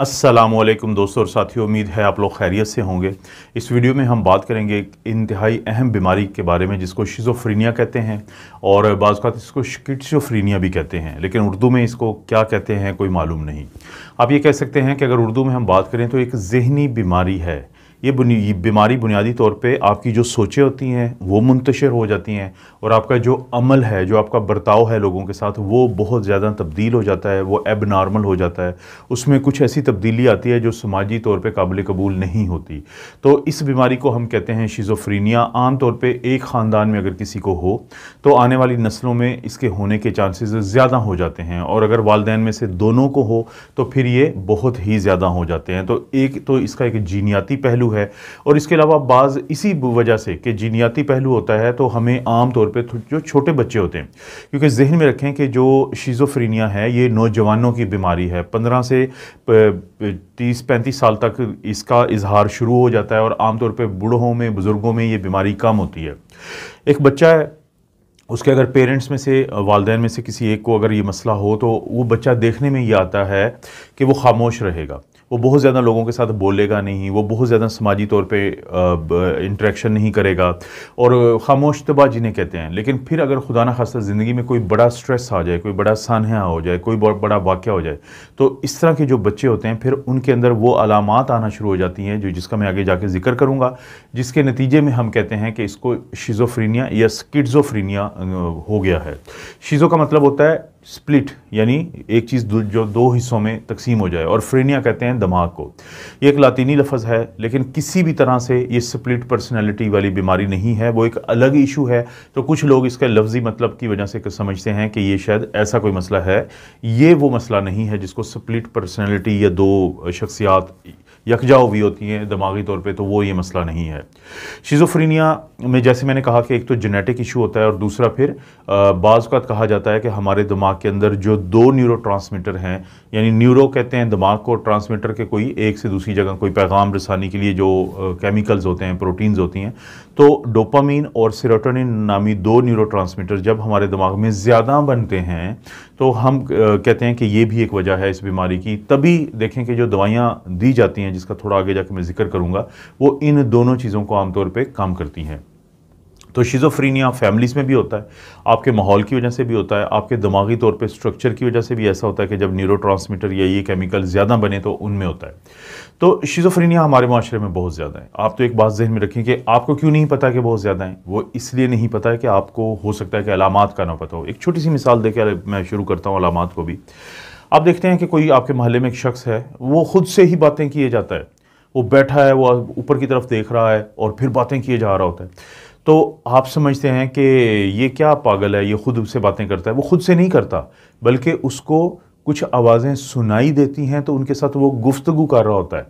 असलम दोस्तों और साथियों उम्मीद है आप लोग खैरियत से होंगे इस वीडियो में हम बात करेंगे एक इंतहाई अहम बीमारी के बारे में जिसको शिजोफ्रीनिया कहते हैं और बाज़ इसको किट्सोफ्रीनिया भी कहते हैं लेकिन उर्दू में इसको क्या कहते हैं कोई मालूम नहीं आप ये कह सकते हैं कि अगर उर्दू में हम बात करें तो एक जहनी बीमारी है ये ये बीमारी बुनियादी तौर पे आपकी जो सोचें होती हैं वो मुंतशर हो जाती हैं और आपका जो अमल है जो आपका बर्ताव है लोगों के साथ वो बहुत ज़्यादा तब्दील हो जाता है वो एब नॉर्मल हो जाता है उसमें कुछ ऐसी तब्दीली आती है जो समाजी तौर पर काबिल कबूल नहीं होती तो इस बीमारी को हम कहते हैं शिजोफ्रीनिया आम तौर पर एक ख़ानदान में अगर किसी को हो तो आने वाली नस्लों में इसके होने के चांसेज ज़्यादा हो जाते हैं और अगर वालदे में से दोनों को हो तो फिर ये बहुत ही ज़्यादा हो जाते हैं तो एक तो इसका एक जीनियाती पहलू पहलू है और इसके अलावा बाज़ इसी वजह से कि जीनियाती पहलू होता है तो हमें आम तौर पे जो छोटे बच्चे होते हैं क्योंकि जहन में रखें कि जो शीज़ोफ्रीनिया है ये नौजवानों की बीमारी है पंद्रह से तीस पैंतीस साल तक इसका इजहार शुरू हो जाता है और आमतौर पर बूढ़ों में बुज़ुर्गों में ये बीमारी कम होती है एक बच्चा है उसके अगर पेरेंट्स में से वालदे में से किसी एक को अगर ये मसला हो तो वो बच्चा देखने में ये आता है कि वो खामोश रहेगा वो बहुत ज़्यादा लोगों के साथ बोलेगा नहीं वो बहुत ज़्यादा समाजी तौर पे इंट्रैक्शन नहीं करेगा और खामोश तबा जिन्हें कहते हैं लेकिन फिर अगर खुदा ना खासा ज़िंदगी में कोई बड़ा स्ट्रेस आ जाए कोई बड़ा सानहा हो जाए कोई बहुत बड़ा वाक्य हो जाए तो इस तरह के जो बच्चे होते हैं फिर उनके अंदर वो अलामत आना शुरू हो जाती हैं जो जिसका मैं आगे जाके जिक्र करूँगा जिसके नतीजे में हम कहते हैं कि इसको शिज़ोफ्रीनिया या स्किड्ज़ोफ्रीनिया हो गया है शीज़ों का मतलब होता है स्प्लिट यानी एक चीज़ जो दो हिस्सों में तकसीम हो जाए और फ्रेनिया कहते हैं दिमाग को ये एक लातीनी लफज है लेकिन किसी भी तरह से ये स्प्लिट पर्सनैलिटी वाली बीमारी नहीं है वो एक अलग इशू है तो कुछ लोग इसका लफ्जी मतलब की वजह से समझते हैं कि ये शायद ऐसा कोई मसला है ये वो मसला नहीं है जिसको स्प्लिट पर्सनैलिटी या दो शख्सियात यकजा हुई होती हैं दिमागी तौर पे तो वो ये मसला नहीं है शिजोफ्रीनिया में जैसे मैंने कहा कि एक तो जेनेटिक इशू होता है और दूसरा फिर बाज़ का कहा जाता है कि हमारे दिमाग के अंदर जो दो न्यूरो हैं यानी न्यूरो कहते हैं दिमाग को ट्रांसमीटर के कोई एक से दूसरी जगह कोई पैगाम रसाने के लिए जो केमिकल्स होते हैं प्रोटीन्स होती हैं तो डोपामीन और सिरोटोनिन नामी दो न्यूरो जब हमारे दिमाग में ज़्यादा बनते हैं तो हम कहते हैं कि ये भी एक वजह है इस बीमारी की तभी देखें कि जो दवाइयाँ दी जाती हैं हैं जिसका थोड़ा आगे जाके मैं जिक्र करूंगा वो इन दोनों चीज़ों को आमतौर पर काम करती हैं तो शिजोफ्रीनिया फैमिलीज़ में भी होता है आपके माहौल की वजह से भी होता है आपके दिमागी तौर पे स्ट्रक्चर की वजह से भी ऐसा होता है कि जब न्यूरोट्रांसमीटर या ये केमिकल ज़्यादा बने तो उनमें होता है तो शिजोफ्रीनिया हमारे माशरे में बहुत ज़्यादा है आप तो एक बात जहन में रखें कि आपको क्यों नहीं पता कि बहुत ज़्यादा है वो इसलिए नहीं पता है कि आपको हो सकता है कि अलामत का ना पता हो एक छोटी सी मिसाल देकर मैं शुरू करता हूँ अलामत को भी आप देखते हैं कि कोई आपके महल्ले में एक शख्स है वो खुद से ही बातें किए जाता है वो बैठा है वो ऊपर की तरफ देख रहा है और फिर बातें किए जा रहा होता है तो आप समझते हैं कि ये क्या पागल है ये खुद से बातें करता है वो खुद से नहीं करता बल्कि उसको कुछ आवाज़ें सुनाई देती हैं तो उनके साथ वो गुफ्तगु कर रहा होता है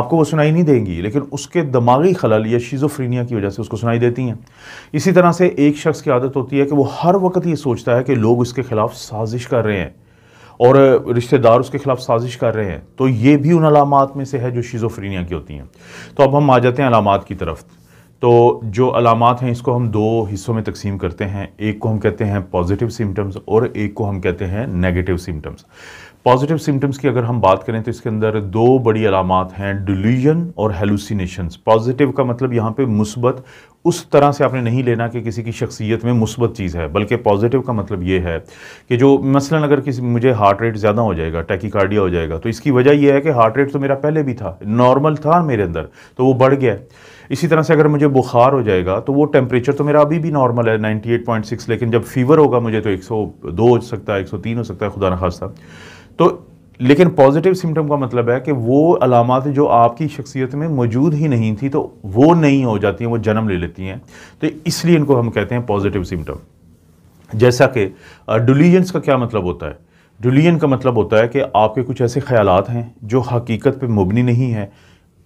आपको वो सुनाई नहीं देंगी लेकिन उसके दिमागी खलल या शीज़ोफ्रीनिया की वजह से उसको सुनाई देती हैं इसी तरह से एक शख्स की आदत होती है कि वो हर वक्त ये सोचता है कि लोग उसके ख़िलाफ़ साजिश कर रहे हैं और रिश्तेदार उसके खिलाफ साजिश कर रहे हैं तो ये भी उन अलामत में से है जो शिजोफ्रीनिया की होती हैं तो अब हम आ जाते हैं अलामत की तरफ तो जो अलामत हैं इसको हम दो हिस्सों में तकसीम करते हैं एक को हम कहते हैं पॉजिटिव सिम्टम्स और एक को हम कहते हैं नेगेटिव सिम्टम्स पॉजिटिव सिम्टम्स की अगर हम बात करें तो इसके अंदर दो बड़ी अलामत हैं डिलीजन और हेलुसिनेशंस पॉजिटिव का मतलब यहाँ पे मुस्बत उस तरह से आपने नहीं लेना कि किसी की शख्सियत में मुस्बत चीज़ है बल्कि पॉजिटिव का मतलब ये है कि जो मसलन अगर किसी मुझे हार्ट रेट ज़्यादा हो जाएगा टैकिकार्डिया हो जाएगा तो इसकी वजह यह है कि हार्ट रेट तो मेरा पहले भी था नॉर्मल था मेरे अंदर तो वो बढ़ गया इसी तरह से अगर मुझे बुखार हो जाएगा तो वो टेम्परेचर तो मेरा अभी भी नॉर्मल है 98.6 लेकिन जब फीवर होगा मुझे तो 102 हो सकता है 103 हो सकता है खुदा न खास्ता तो लेकिन पॉजिटिव सिम्टम का मतलब है कि वो अलामत जो आपकी शख्सियत में मौजूद ही नहीं थी तो वो नहीं हो जाती हैं वो जन्म ले लेती हैं तो इसलिए इनको हम कहते हैं पॉजिटिव सिम्टम जैसा कि डिलीजेंस का क्या मतलब होता है डुलीजन का मतलब होता है कि आपके कुछ ऐसे ख्याल हैं जो हकीकत पर मुबनी नहीं है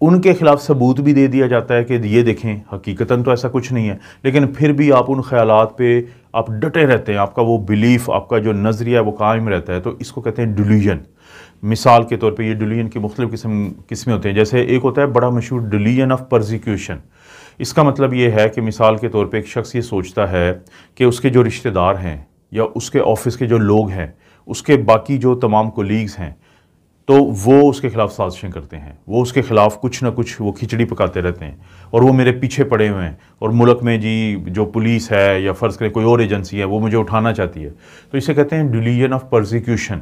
उनके खिलाफ सबूत भी दे दिया जाता है कि ये देखें हकीकता तो ऐसा कुछ नहीं है लेकिन फिर भी आप उन ख्याल पे आप डटे रहते हैं आपका वो बिलीफ आपका जो नज़रिया है वो कायम रहता है तो इसको कहते हैं डिलीजन मिसाल के तौर पे ये डिलीजन की मुख्तु किस्म किस्में होते हैं जैसे एक होता है बड़ा मशहूर डिलीजन ऑफ प्रजीक्यूशन इसका मतलब ये है कि मिसाल के तौर पर एक शख्स ये सोचता है कि उसके जो रिश्तेदार हैं या उसके ऑफिस के जो लोग हैं उसके बाकी जो तमाम कोलीग्स हैं तो वो उसके खिलाफ साजिशें करते हैं वो उसके खिलाफ कुछ ना कुछ वो खिचड़ी पकाते रहते हैं और वो मेरे पीछे पड़े हुए हैं और मुल्क में जी जो पुलिस है या फ़र्ज़ करें कोई और एजेंसी है वो मुझे उठाना चाहती है तो इसे कहते हैं डिलीजन ऑफ प्रोसिक्यूशन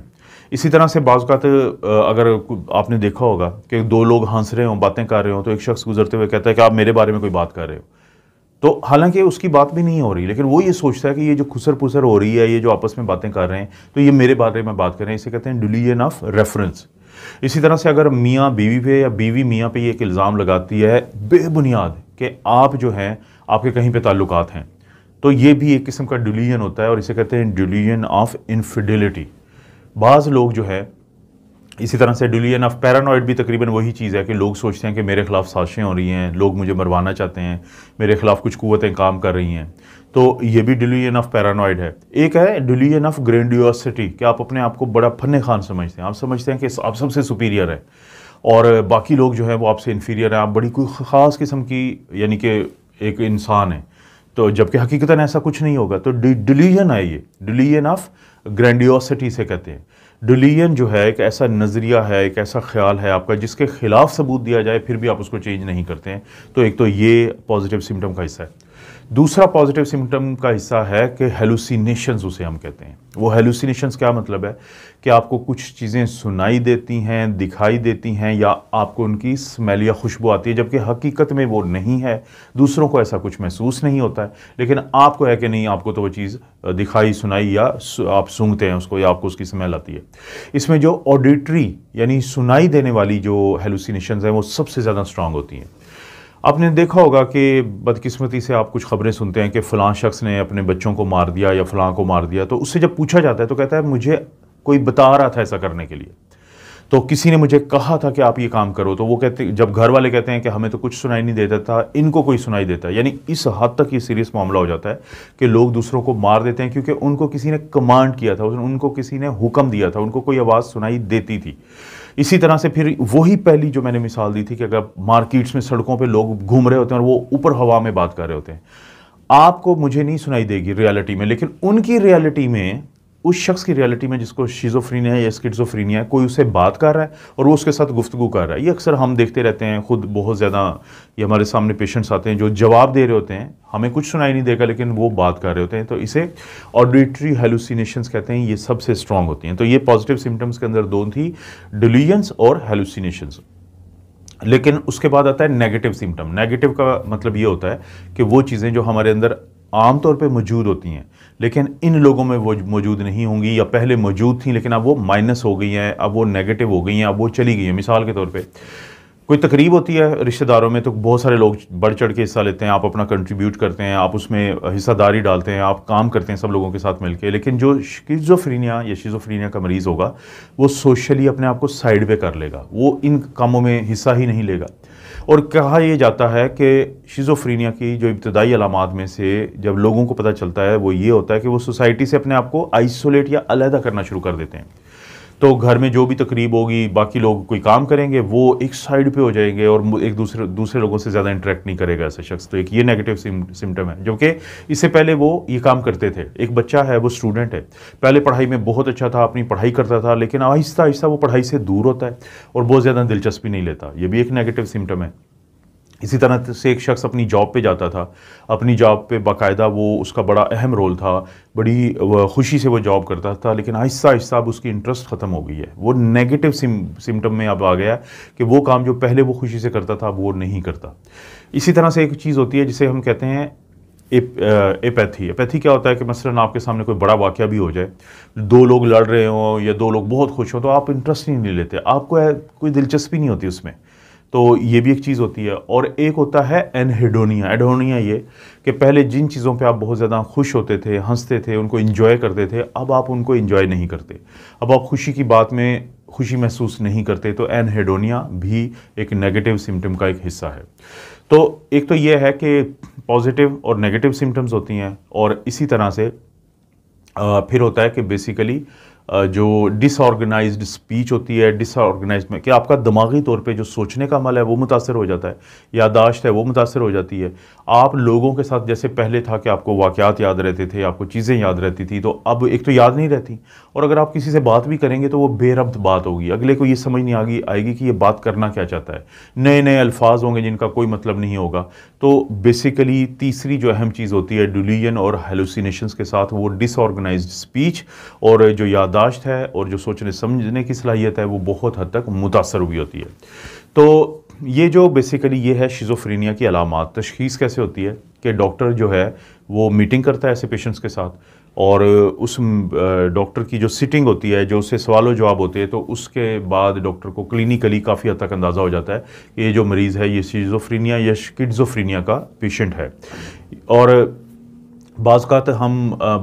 इसी तरह से बाज़ात अगर आपने देखा होगा कि दो लोग हंस रहे हों बातें कर रहे हों तो एक शख्स गुजरते हुए कहता है कि आप मेरे बारे में कोई बात कर रहे हो तो हालांकि उसकी बात भी नहीं हो रही लेकिन वो ये सोचता है कि ये जो खुसर पुसर हो रही है ये जो आपस में बातें कर रहे हैं तो ये मेरे बारे में बात कर रहे हैं इसे कहते हैं डिलीजन ऑफ रेफरेंस इसी तरह से अगर मियाँ बीवी पे या बीवी मियाँ पे ये एक इल्ज़ाम लगाती है बेबुनियाद कि आप जो हैं आपके कहीं पर ताल्लुक हैं तो ये भी एक किस्म का डिलीजन होता है और इसे कहते हैं डिलीजन ऑफ इनफिडिलिटी बाज़ लोग जो है इसी तरह से डिलीजन ऑफ पैरानॉइड भी तकरीबन वही चीज़ है कि लोग सोचते हैं कि मेरे ख़िलाफ़ साजिशें हो रही हैं लोग मुझे मरवाना चाहते हैं मेरे ख़िलाफ़ कुछ कुतें काम कर रही हैं तो ये भी डिलीजन ऑफ पैरानॉइड है एक है डिलीजन ऑफ ग्रेंडियोसिटी कि आप अपने आप को बड़ा फन खान समझते हैं आप समझते हैं कि आप सबसे सुपीरियर है और बाकी लोग जो है वो आपसे इन्फीरियर हैं आप बड़ी कोई ख़ास किस्म की यानी कि एक इंसान है तो जबकि हकीकता ऐसा कुछ नहीं होगा तो डिलीजन है ये डिलीजन ऑफ ग्रैंडियोसिटी से कहते हैं डिलीजन जो है एक ऐसा नज़रिया है एक ऐसा ख्याल है आपका जिसके ख़िलाफ़ सबूत दिया जाए फिर भी आप उसको चेंज नहीं करते हैं तो एक तो ये पॉजिटिव सिम्टम का हिस्सा है दूसरा पॉजिटिव सिम्टम का हिस्सा है कि हेलुसिनेशंस उसे हम कहते हैं वो हेलुसिनेशंस क्या मतलब है कि आपको कुछ चीज़ें सुनाई देती हैं दिखाई देती हैं या आपको उनकी स्मेल या खुशबू आती है जबकि हकीकत में वो नहीं है दूसरों को ऐसा कुछ महसूस नहीं होता है लेकिन आपको है कि नहीं आपको तो वो चीज़ दिखाई सुनाई या आप सूंघते हैं उसको या आपको उसकी स्मेल आती है इसमें जो ऑडिटरी यानी सुनाई देने वाली जो हेलुसिनेशन हैं वो सबसे ज़्यादा स्ट्रांग होती हैं आपने देखा होगा कि बदकिस्मती से आप कुछ खबरें सुनते हैं कि फ़लाँ शख्स ने अपने बच्चों को मार दिया या फ़लाँ को मार दिया तो उससे जब पूछा जाता है तो कहता है मुझे कोई बता रहा था ऐसा करने के लिए तो किसी ने मुझे कहा था कि आप ये काम करो तो वो कहते जब घर वाले कहते हैं कि हमें तो कुछ सुनाई नहीं देता था इनको कोई सुनाई देता है यानी इस हद तक ये सीरियस मामला हो जाता है कि लोग दूसरों को मार देते हैं क्योंकि उनको किसी ने कमांड किया था उनको किसी ने हुक्म दिया था उनको कोई आवाज़ सुनाई देती थी इसी तरह से फिर वही पहली जो मैंने मिसाल दी थी कि अगर मार्केट्स में सड़कों पर लोग घूम रहे होते हैं और वो ऊपर हवा में बात कर रहे होते हैं आपको मुझे नहीं सुनाई देगी रियलिटी में लेकिन उनकी रियलिटी में उस शख्स की रियलिटी में जिसको शीजोफ्रीनिया या स्किट्सोफ्रीनिया है कोई उसे बात कर रहा है और वो उसके साथ गुफ्तु कर रहा है ये अक्सर हम देखते रहते हैं ख़ुद बहुत ज़्यादा ये हमारे सामने पेशेंट्स आते हैं जो जवाब दे रहे होते हैं हमें कुछ सुनाई नहीं देगा लेकिन वो बात कर रहे होते हैं तो इसे ऑडिटरी हेलुसिनेशन कहते हैं ये सबसे स्ट्रांग होती हैं तो ये पॉजिटिव सिम्टम्स के अंदर दोनों थी डिलीजन्स और हेलुसिनेशंस लेकिन उसके बाद आता है नेगेटिव सिम्टम नेगेटिव का मतलब ये होता है कि वो चीज़ें जो हमारे अंदर आमतौर पे मौजूद होती हैं लेकिन इन लोगों में वो मौजूद नहीं होंगी या पहले मौजूद थी लेकिन अब वो माइनस हो गई हैं अब वो नेगेटिव हो गई हैं अब वो चली गई हैं मिसाल के तौर पे कोई तकरीब होती है रिश्तेदारों में तो बहुत सारे लोग बढ़ चढ़ के हिस्सा लेते हैं आप अपना कंट्रीब्यूट करते हैं आप उसमें हिस्सादारी डालते हैं आप काम करते हैं सब लोगों के साथ मिलकर लेकिन जो शिज़ोफ्रीनिया या शिज़ोफ्रीनिया का मरीज़ होगा वो सोशली अपने आप को साइड पे कर लेगा वो इन कामों में हिस्सा ही नहीं लेगा और कहा यह जाता है कि शिजोफ्रीनिया की जो इब्तदाई अलामत में से जब लोगों को पता चलता है वो ये होता है कि वो सोसाइटी से अपने आप को आइसोलेट या अलहदा करना शुरू कर देते हैं तो घर में जो भी तकरीब होगी बाकी लोग कोई काम करेंगे वो एक साइड पे हो जाएंगे और एक दूसरे दूसरे लोगों से ज़्यादा इंटरेक्ट नहीं करेगा ऐसे शख्स तो एक ये नेगेटिव सिम्टम है जबकि इससे पहले वो ये काम करते थे एक बच्चा है वो स्टूडेंट है पहले पढ़ाई में बहुत अच्छा था अपनी पढ़ाई करता था लेकिन आहिस्ता आहिस्ता वो पढ़ाई से दूर होता है और बहुत ज़्यादा दिलचस्पी नहीं लेता ये भी एक नेगेटिव सिम्टम है इसी तरह से एक शख्स अपनी जॉब पे जाता था अपनी जॉब पे बाकायदा वो उसका बड़ा अहम रोल था बड़ी खुशी से वो जॉब करता था लेकिन आहिस्ता आहिस्ता अब उसकी इंटरेस्ट ख़त्म हो गई है वो नेगेटिव सिम, सिम्टम में अब आ गया कि वो काम जो पहले वो खुशी से करता था अब वो नहीं करता इसी तरह से एक चीज़ होती है जिसे हम कहते हैं एपैथी एपैथी क्या होता है कि मसला आपके सामने कोई बड़ा वाक्य भी हो जाए दो लोग लड़ रहे हों या दो लोग बहुत खुश हों तो आप इंटरेस्ट नहीं लेते आपको कोई दिलचस्पी नहीं होती उसमें तो ये भी एक चीज़ होती है और एक होता है एनहेडोनिया एडोनिया ये कि पहले जिन चीज़ों पे आप बहुत ज़्यादा खुश होते थे हंसते थे उनको इन्जॉय करते थे अब आप उनको इन्जॉय नहीं करते अब आप खुशी की बात में खुशी महसूस नहीं करते तो एनहेडोनिया भी एक नेगेटिव सिम्टम का एक हिस्सा है तो एक तो यह है कि पॉजिटिव और नेगेटिव सिम्टम्स होती हैं और इसी तरह से फिर होता है कि बेसिकली जो डिसऑर्गेनाइज स्पीच होती है डिसऑर्गेनाइज में कि आपका दिमागी तौर पे जो सोचने का अमल है वो मुतासर हो जाता है यादाश्त है वो मुतासर हो जाती है आप लोगों के साथ जैसे पहले था कि आपको वाक़ात याद रहते थे आपको चीज़ें याद रहती थी तो अब एक तो याद नहीं रहती और अगर आप किसी से बात भी करेंगे तो वो बेरब्त बात होगी अगले को ये समझ नहीं आगी आएगी कि ये बात करना क्या चाहता है नए नए अल्फाज होंगे जिनका कोई मतलब नहीं होगा तो बेसिकली तीसरी जो अहम चीज़ होती है डिलीजन और हेलोसिनेशन के साथ वो डिसऑर्गेनाइज स्पीच और जो यादाश्त बर्दाश्त है और जो सोचने समझने की सलाहियत है वो बहुत हद तक मुतासर हुई होती है तो ये जो बेसिकली ये है शिजोफ्रीनिया की अलामत तशखीस कैसे होती है कि डॉक्टर जो है वो मीटिंग करता है ऐसे पेशेंट्स के साथ और उस डॉक्टर की जो सिटिंग होती है जो उससे सवाल व जवाब होते हैं तो उसके बाद डॉक्टर को क्लिनिकली काफ़ी हद तक अंदाज़ा हो जाता है कि ये जो मरीज़ है ये सीजोफ्रीनिया या किडजोफ्रीनिया का पेशेंट है और बाज़ात तो हम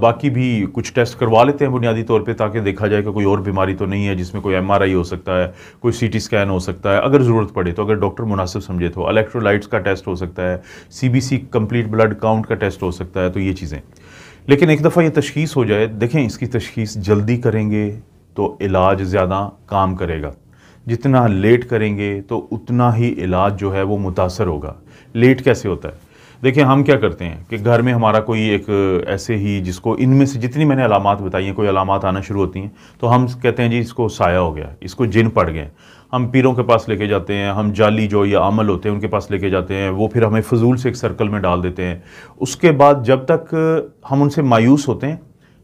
बाकी भी कुछ टेस्ट करवा लेते हैं बुनियादी तौर पे ताकि देखा जाए कि कोई और बीमारी तो नहीं है जिसमें कोई एमआरआई हो सकता है कोई सीटी स्कैन हो सकता है अगर ज़रूरत पड़े तो अगर डॉक्टर मुनासिब समझे तो अलेक्ट्रोलाइट्स का टेस्ट हो सकता है सीबीसी कंप्लीट ब्लड काउंट का टेस्ट हो सकता है तो ये चीज़ें लेकिन एक दफ़ा ये तशखीस हो जाए देखें इसकी तशखीस जल्दी करेंगे तो इलाज ज़्यादा काम करेगा जितना लेट करेंगे तो उतना ही इलाज जो है वो मुतासर होगा लेट कैसे होता है देखिए हम क्या करते हैं कि घर में हमारा कोई एक ऐसे ही जिसको इनमें से जितनी मैंने अलामत बताई हैं कोई अलामत आना शुरू होती हैं तो हम कहते हैं जी इसको साया हो गया इसको जिन पड़ गए हम पीरों के पास लेके जाते हैं हम जाली जो या अमल होते हैं उनके पास लेके जाते हैं वो फिर हमें फजूल से एक सर्कल में डाल देते हैं उसके बाद जब तक हम उनसे मायूस होते हैं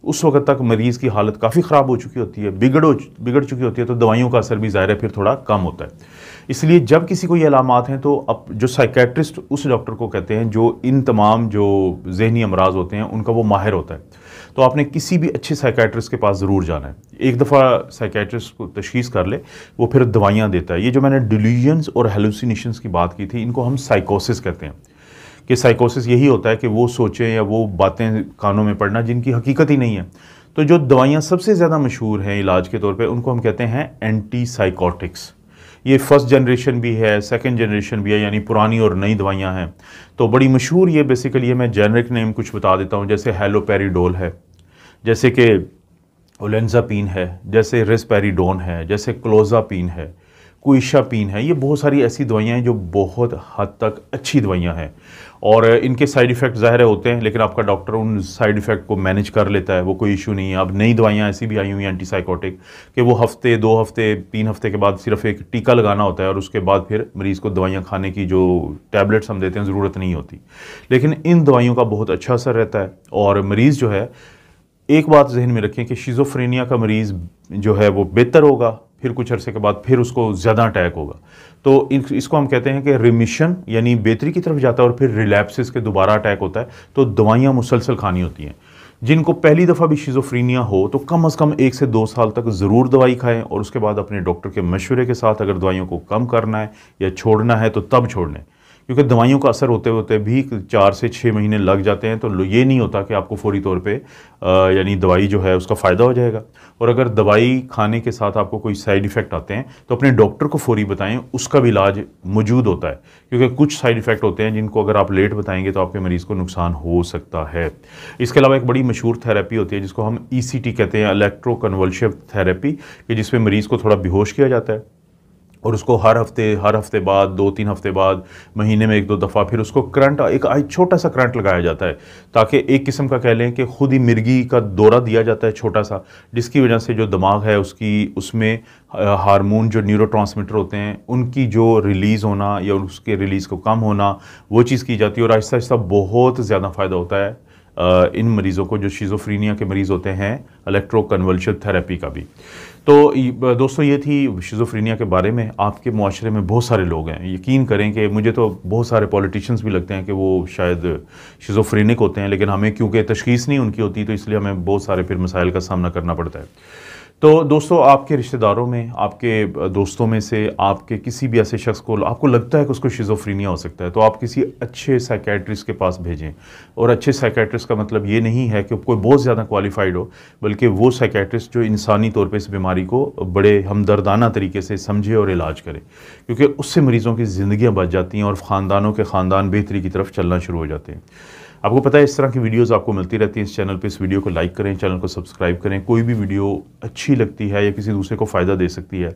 उस वक्त तक मरीज़ की हालत काफ़ी ख़राब हो चुकी होती है बिगड़ बिगड़ चुकी होती है तो दवाइयों का असर भी ज़ाहिर है फिर थोड़ा कम होता है इसलिए जब किसी को ये अलामत हैं तो अब जो साइकेट्रिस्ट उस डॉक्टर को कहते हैं जो इन तमाम जो जहनी अमराज होते हैं उनका वो माहिर होता है तो आपने किसी भी अच्छे साइकेट्रिस्ट के पास ज़रूर जाना है एक दफ़ा साइकेट्रिस्ट को तशीस कर ले वो फिर दवाइयाँ देता है ये जो मैंने डिलीजन्स और हेलूसिनेशंस की बात की थी इनको हम साइकोसिस कहते हैं कि साइकोसिस यही होता है कि वो सोचें या वो बातें कानों में पड़ना जिनकी हकीकत ही नहीं है तो जो दवाइयाँ सबसे ज़्यादा मशहूर हैं इलाज के तौर पर उनको हम कहते हैं एंटी साइकोटिक्स ये फर्स्ट जनरेशन भी है सेकंड जनरेशन भी है यानी पुरानी और नई दवाइयाँ हैं तो बड़ी मशहूर ये बेसिकली है मैं जेनरिक नेम कुछ बता देता हूँ जैसे हेलोपेरीडोल है जैसे कि पीन है जैसे रिसपेरीडोन है जैसे पीन है पीन है ये बहुत सारी ऐसी दवाइयाँ हैं जो बहुत हद तक अच्छी दवाइयाँ हैं और इनके साइड इफ़ेक्ट ज़ाहिर होते हैं लेकिन आपका डॉक्टर उन साइड इफ़ेक्ट को मैनेज कर लेता है वो कोई इशू नहीं है अब नई दवाइयाँ ऐसी भी आई हुई हैं एंटीसाइकोटिक कि वो हफ्ते दो हफ्ते तीन हफ्ते के बाद सिर्फ एक टीका लगाना होता है और उसके बाद फिर मरीज़ को दवाइयाँ खाने की जो टैबलेट्स हम देते हैं ज़रूरत नहीं होती लेकिन इन दवाइयों का बहुत अच्छा असर रहता है और मरीज़ जो है एक बात जहन में रखें कि शिज़ोफ्रेनिया का मरीज़ जो है वो बेहतर होगा फिर कुछ अरसे के बाद फिर उसको ज़्यादा अटैक होगा तो इसको हम कहते हैं कि रिमिशन यानी बेहतरी की तरफ जाता है और फिर रिलैप्सिस के दोबारा अटैक होता है तो दवाइयाँ मुसलसल खानी होती हैं जिनको पहली दफ़ा भी शिजोफ्रीनिया हो तो कम अज़ कम एक से दो साल तक ज़रूर दवाई खाएं और उसके बाद अपने डॉक्टर के मशवरे के साथ अगर दवाइयों को कम करना है या छोड़ना है तो तब छोड़ने है क्योंकि दवाइयों का असर होते होते भी चार से छः महीने लग जाते हैं तो ये नहीं होता कि आपको फौरी तौर पे यानी दवाई जो है उसका फ़ायदा हो जाएगा और अगर दवाई खाने के साथ आपको कोई साइड इफ़ेक्ट आते हैं तो अपने डॉक्टर को फौरी बताएं उसका भी इलाज मौजूद होता है क्योंकि कुछ साइड इफ़ेक्ट होते हैं जिनको अगर आप लेट बताएंगे तो आपके मरीज़ को नुकसान हो सकता है इसके अलावा एक बड़ी मशहूर थेरेपी होती है जिसको हम ई e कहते हैं इलेक्ट्रो थेरेपी कि जिसमें मरीज़ को थोड़ा बेहोश किया जाता है और उसको हर हफ्ते हर हफ्ते बाद दो तीन हफ्ते बाद महीने में एक दो दफ़ा फिर उसको करंट एक छोटा सा करंट लगाया जाता है ताकि एक किस्म का कह लें कि खुद ही मिर्गी का दौरा दिया जाता है छोटा सा जिसकी वजह से जो दिमाग है उसकी उसमें हार्मोन जो न्यूरो होते हैं उनकी जो रिलीज़ होना या उसके रिलीज़ को कम होना वो चीज़ की जाती है और आहिस्ता आहिस्ता बहुत ज़्यादा फ़ायदा होता है इन मरीज़ों को जो शिज़ोफ्रीनिया के मरीज़ होते हैं अलेक्ट्रोकनवल्शन थेरेपी का भी तो दोस्तों ये थी शिजोफ्रीनिया के बारे में आपके माशरे में बहुत सारे लोग हैं यकीन करें कि मुझे तो बहुत सारे पॉलिटिशियंस भी लगते हैं कि वो शायद शिजोफ्रीनिक होते हैं लेकिन हमें क्योंकि तशखीस नहीं उनकी होती तो इसलिए हमें बहुत सारे फिर मसाइल का सामना करना पड़ता है तो दोस्तों आपके रिश्तेदारों में आपके दोस्तों में से आपके किसी भी ऐसे शख्स को आपको लगता है कि उसको शिजोफ्रीनिया हो सकता है तो आप किसी अच्छे साइकेट्रिस्ट के पास भेजें और अच्छे साइकेट्रिस्ट का मतलब ये नहीं है कि कोई बहुत ज़्यादा क्वालिफाइड हो बल्कि वो साइकेट्रिस्ट जो इंसानी तौर पर इस बीमारी को बड़े हमदर्दाना तरीके से समझे और इलाज करे क्योंकि उससे मरीज़ों की ज़िंदियाँ बच जाती हैं और ख़ानदानों के ख़ानदान बेहतरी की तरफ चलना शुरू हो जाते हैं आपको पता है इस तरह की वीडियोस आपको मिलती रहती है इस चैनल पे इस वीडियो को लाइक करें चैनल को सब्सक्राइब करें कोई भी वीडियो अच्छी लगती है या किसी दूसरे को फ़ायदा दे सकती है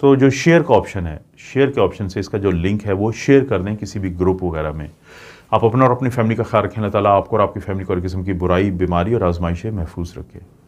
तो जो शेयर का ऑप्शन है शेयर के ऑप्शन से इसका जो लिंक है वो शेयर कर दें किसी भी ग्रुप वगैरह में आप अपना और अपनी फैमिली का ख्याल रखें अल्लाह आपको और आपकी फैमिली को हर किस्म की बुराई बीमारी और आजमाइशें महफूज रखें